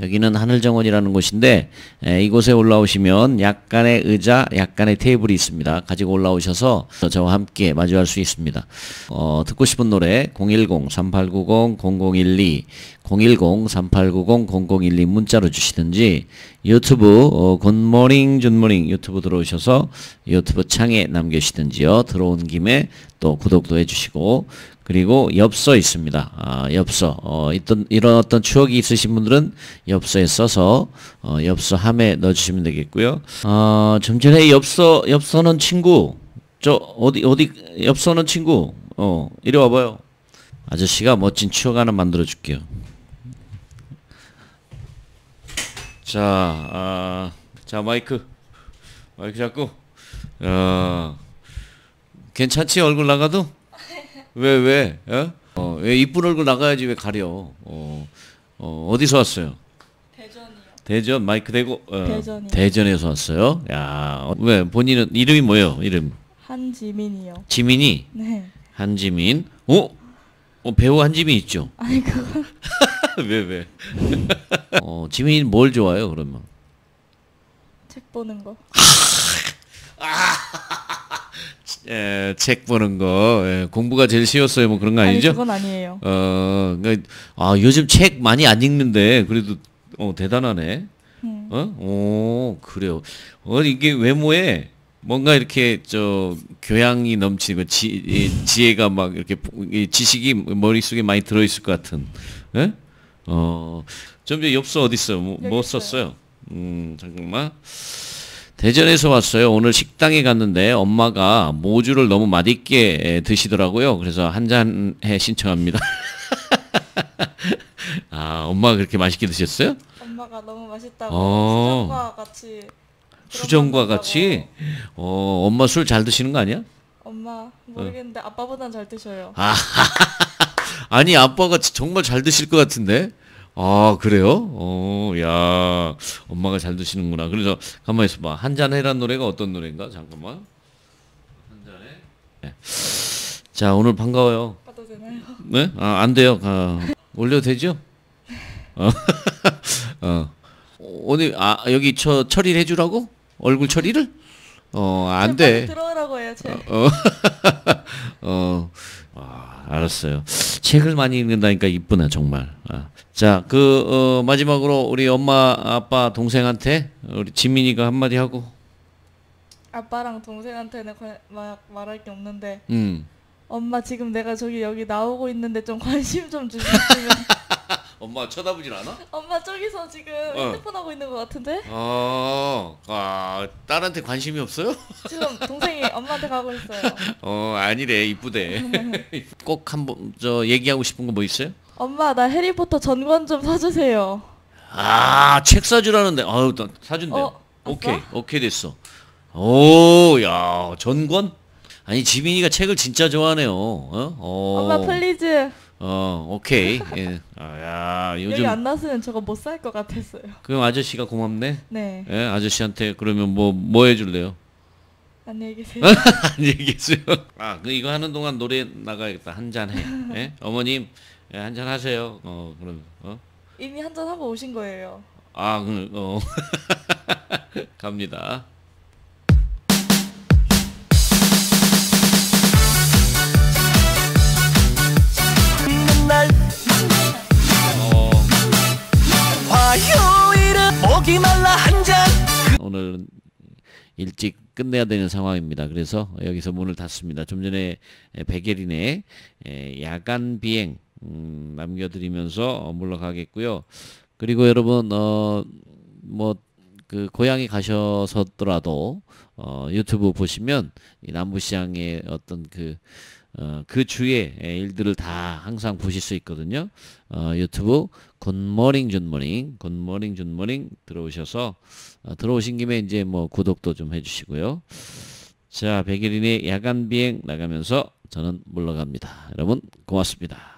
여기는 하늘정원이라는 곳인데 에, 이곳에 올라오시면 약간의 의자, 약간의 테이블이 있습니다. 가지고 올라오셔서 저와 함께 마주할 수 있습니다. 어, 듣고 싶은 노래 010-3890-0012 010-3890-0012 문자로 주시든지 유튜브 어, 굿모닝 준모닝 유튜브 들어오셔서 유튜브 창에 남겨주시든지요. 들어온 김에 또 구독도 해주시고 그리고 엽서 있습니다. 아, 엽서 어, 있던 이런 어떤 추억이 있으신 분들은 엽서에 써서 어, 엽서함에 넣어주시면 되겠고요. 어, 좀 전에 엽서 엽서는 친구 저 어디 어디 엽서는 친구 어 이리 와봐요. 아저씨가 멋진 추억 하나 만들어 줄게요. 자, 아, 자 마이크, 마이크 잡고, 어, 괜찮지 얼굴 나가도? 왜 왜? 어? 어, 왜 이쁜 얼굴 나가야지 왜 가려? 어, 어 어디서 왔어요? 대전이요. 대전 마이크 대고. 어, 대전에서 왔어요. 야, 어, 왜 본인은 이름이 뭐예요? 이름? 한지민이요. 지민이. 네. 한지민. 어? 어, 배우 한 짐이 있죠. 아니 그거. 왜 왜? 어지민뭘 좋아해요 그러면? 책 보는 거. 예, 책 보는 거 예, 공부가 제일 쉬웠어요 뭐 그런 거 아니죠? 아니 그건 아니에요. 어, 그러니까, 아 요즘 책 많이 안 읽는데 그래도 어 대단하네. 음. 어, 오 그래요. 어 이게 외모에 뭔가 이렇게 저 교양이 넘치고 지, 지혜가 막 이렇게 지식이 머릿속에 많이 들어 있을 것 같은. 예? 어. 좀 전에 엽서 어디 있어요? 뭐, 뭐 썼어요? 음, 잠깐만. 대전에서 왔어요. 오늘 식당에 갔는데 엄마가 모주를 너무 맛있게 드시더라고요. 그래서 한 잔 해 신청합니다. 아, 엄마가 그렇게 맛있게 드셨어요? 엄마가 너무 맛있다고 어. 시과 같이 수정과 같이 어, 엄마 술 잘 드시는 거 아니야? 엄마 어. 모르겠는데 아빠보단 잘 드셔요. 아, 아니 아빠가 정말 잘 드실 것 같은데. 아 그래요? 어, 야 엄마가 잘 드시는구나. 그래서 가만 있어봐. 한잔 해란 노래가 어떤 노래인가? 잠깐만. 한잔 해. 네. 예. 자 오늘 반가워요. 받도 되나요? 네? 아, 안 돼요. 아, 올려도 되죠? 어. 어. 어. 오늘 아 여기 저처리 해주라고? 얼굴 처리를? 어, 안 돼. 들어오라고 해요, 책. 어, 어. 어. 아, 알았어요. 책을 많이 읽는다니까 이쁘네, 정말. 아. 자, 그, 어, 마지막으로 우리 엄마, 아빠, 동생한테 우리 지민이가 한마디 하고. 아빠랑 동생한테는 관- 막 말할 게 없는데 음. 엄마 지금 내가 저기 여기 나오고 있는데 좀 관심 좀 주셨으면 엄마 쳐다보질 않아? 엄마 저기서 지금 어. 핸드폰 하고 있는 것 같은데? 어, 아, 딸한테 관심이 없어요? 지금 동생이 엄마한테 가고 있어요. 어, 아니래, 이쁘대. 꼭 한번 저 얘기하고 싶은 거 뭐 있어요? 엄마, 나 해리포터 전권 좀 사주세요. 아, 책 사주라는데, 아유, 사준대. 어, 오케이, 오케이 됐어. 오, 야, 전권? 아니, 지민이가 책을 진짜 좋아하네요. 어? 어. 엄마, 플리즈. 어, 오케이. 예. 아, 야, 요즘 여안 나서는 저거 못 살 것 같았어요. 그럼 아저씨가 고맙네. 네. 예, 아저씨한테 그러면 뭐뭐 뭐 해줄래요? 안녕히 계세요. 안녕히 계세요. 아, 그 이거 하는 동안 노래 나가야겠다. 한잔 해. 예? 어머님, 예, 한잔 하세요. 어, 그럼 어? 이미 한 잔 하고 오신 거예요. 아, 그, 어. 갑니다. 일찍 끝내야 되는 상황입니다. 그래서 여기서 문을 닫습니다. 좀 전에 백예린의 야간 비행 음, 남겨드리면서 어, 물러가겠고요. 그리고 여러분 어, 뭐그 고향에 가셔서더라도 어, 유튜브 보시면 이 남부시장의 어떤 그, 어, 그 주의 예, 일들을 다 항상 보실 수 있거든요. 어, 유튜브 굿모닝 준모닝 굿모닝 준모닝 들어오셔서 어, 들어오신 김에 이제 뭐 구독도 좀 해주시고요. 자, 백일인의 야간 비행 나가면서 저는 물러갑니다. 여러분 고맙습니다.